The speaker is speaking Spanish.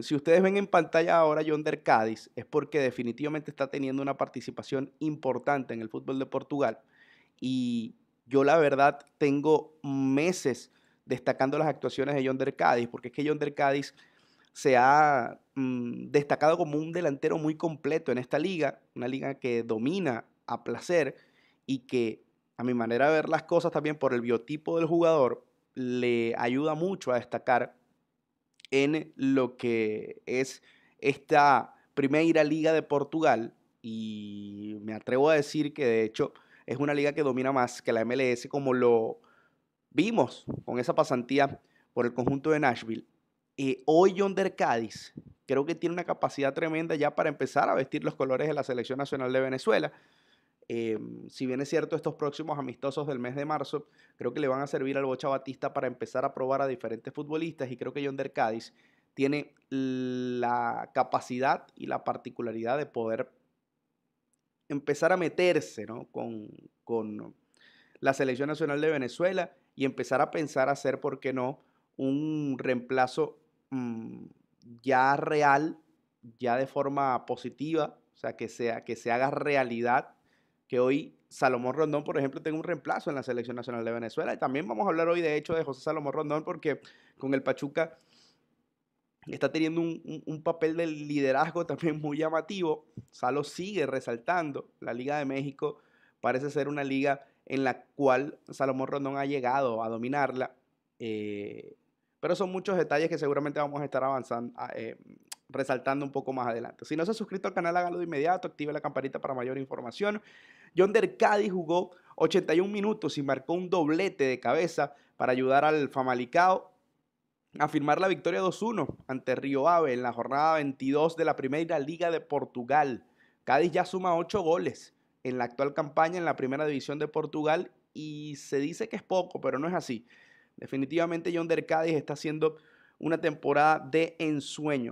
Si ustedes ven en pantalla ahora Yonder Cádiz, es porque definitivamente está teniendo una participación importante en el fútbol de Portugal. Y yo la verdad tengo meses destacando las actuaciones de Yonder Cádiz, porque es que Yonder Cádiz se ha mm, destacado como un delantero muy completo en esta liga, una liga que domina a placer y que a mi manera de ver las cosas también por el biotipo del jugador le ayuda mucho a destacar en lo que es esta primera liga de Portugal y me atrevo a decir que de hecho es una liga que domina más que la MLS como lo vimos con esa pasantía por el conjunto de Nashville. y eh, hoy Yonder Cádiz creo que tiene una capacidad tremenda ya para empezar a vestir los colores de la selección nacional de Venezuela. Em, si bien es cierto, estos próximos amistosos del mes de marzo creo que le van a servir al Bocha Batista para empezar a probar a diferentes futbolistas y creo que Yonder Cádiz tiene la capacidad y la particularidad de poder empezar a meterse ¿no? con, con la Selección Nacional de Venezuela y empezar a pensar a hacer, ¿por qué no?, un reemplazo mm, ya real, ya de forma positiva, o sea, que, sea, que se haga realidad que hoy Salomón Rondón, por ejemplo, tenga un reemplazo en la Selección Nacional de Venezuela. Y también vamos a hablar hoy, de hecho, de José Salomón Rondón, porque con el Pachuca está teniendo un, papel de liderazgo también muy llamativo. Salo sigue resaltando. La Liga de México parece ser una liga en la cual Salomón Rondón ha llegado a dominarla. Eh, pero son muchos detalles que seguramente vamos a estar avanzando, ah, eh, resaltando un poco más adelante. Si no se ha suscrito al canal, hágalo de inmediato, active la campanita para mayor información. John Cádiz jugó 81 minutos y marcó un doblete de cabeza para ayudar al Famalicao a firmar la victoria 2-1 ante Río Ave en la jornada 22 de la Primera Liga de Portugal. Cádiz ya suma 8 goles en la actual campaña en la Primera División de Portugal y se dice que es poco, pero no es así. Definitivamente John Cádiz está haciendo una temporada de ensueño.